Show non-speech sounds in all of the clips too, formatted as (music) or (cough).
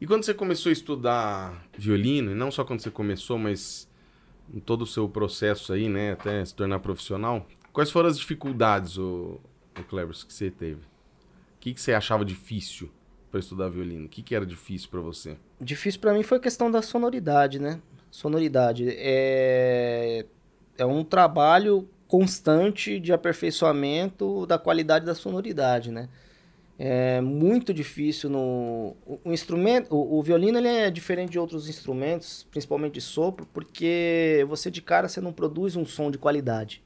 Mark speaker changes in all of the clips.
Speaker 1: E quando você começou a estudar violino, e não só quando você começou, mas em todo o seu processo aí, né, até se tornar profissional, quais foram as dificuldades, o, o que você teve? O que, que você achava difícil para estudar violino? O que, que era difícil para você?
Speaker 2: Difícil para mim foi a questão da sonoridade, né? Sonoridade. É, é um trabalho constante de aperfeiçoamento da qualidade da sonoridade, né? É muito difícil no o, instrumento, o, o, violino ele é diferente de outros instrumentos, principalmente de sopro, porque você de cara você não produz um som de qualidade,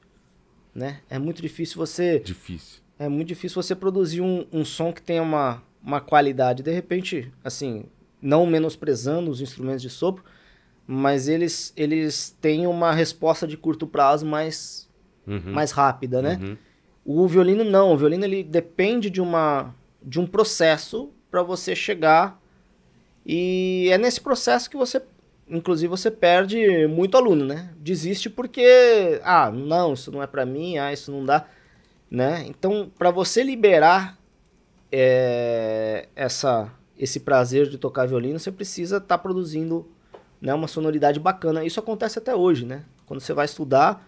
Speaker 2: né? É muito difícil você Difícil. É muito difícil você produzir um, um som que tenha uma uma qualidade. De repente, assim, não menosprezando os instrumentos de sopro, mas eles eles têm uma resposta de curto prazo mais uhum. mais rápida, né? Uhum. O violino não, o violino ele depende de uma de um processo para você chegar e é nesse processo que você inclusive você perde muito aluno, né? Desiste porque ah, não, isso não é para mim, ah, isso não dá, né? Então, para você liberar é, essa esse prazer de tocar violino, você precisa estar tá produzindo né, uma sonoridade bacana. Isso acontece até hoje, né? Quando você vai estudar,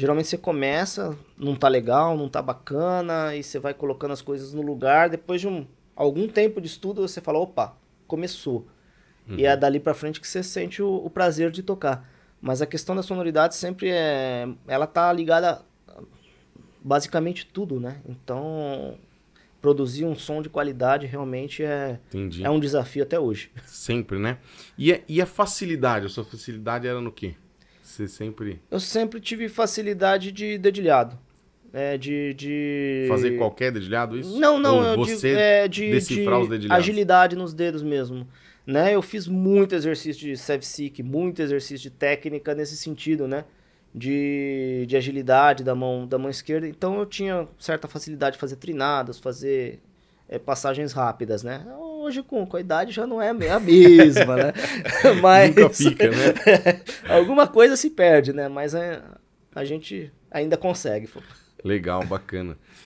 Speaker 2: Geralmente você começa, não tá legal, não tá bacana, e você vai colocando as coisas no lugar. Depois de um, algum tempo de estudo, você fala, opa, começou. Uhum. E é uhum. dali para frente que você sente o, o, prazer de tocar. Mas a questão da sonoridade sempre é... Ela tá ligada a basicamente tudo, né? Então, produzir um som de qualidade realmente é, é um desafio até hoje.
Speaker 1: Sempre, né? E, é, e a é facilidade? A sua facilidade era no quê? Você sempre.
Speaker 2: Eu sempre tive facilidade de dedilhado. É, de, de, Fazer qualquer dedilhado, isso? Não, não, Ou eu você é, de, decifrar de os dedilhados. agilidade nos dedos mesmo. Né? Eu fiz muito exercício de self muito exercício de técnica nesse sentido, né? De, de agilidade da mão, da mão esquerda. Então eu tinha certa facilidade de fazer trinadas, fazer é, passagens rápidas, né? hoje com, com a idade já não é a mesma, né? (laughs) Mas Nunca fica, né? (laughs) alguma coisa se perde, né? Mas a, é, a gente ainda consegue.
Speaker 1: Legal, bacana.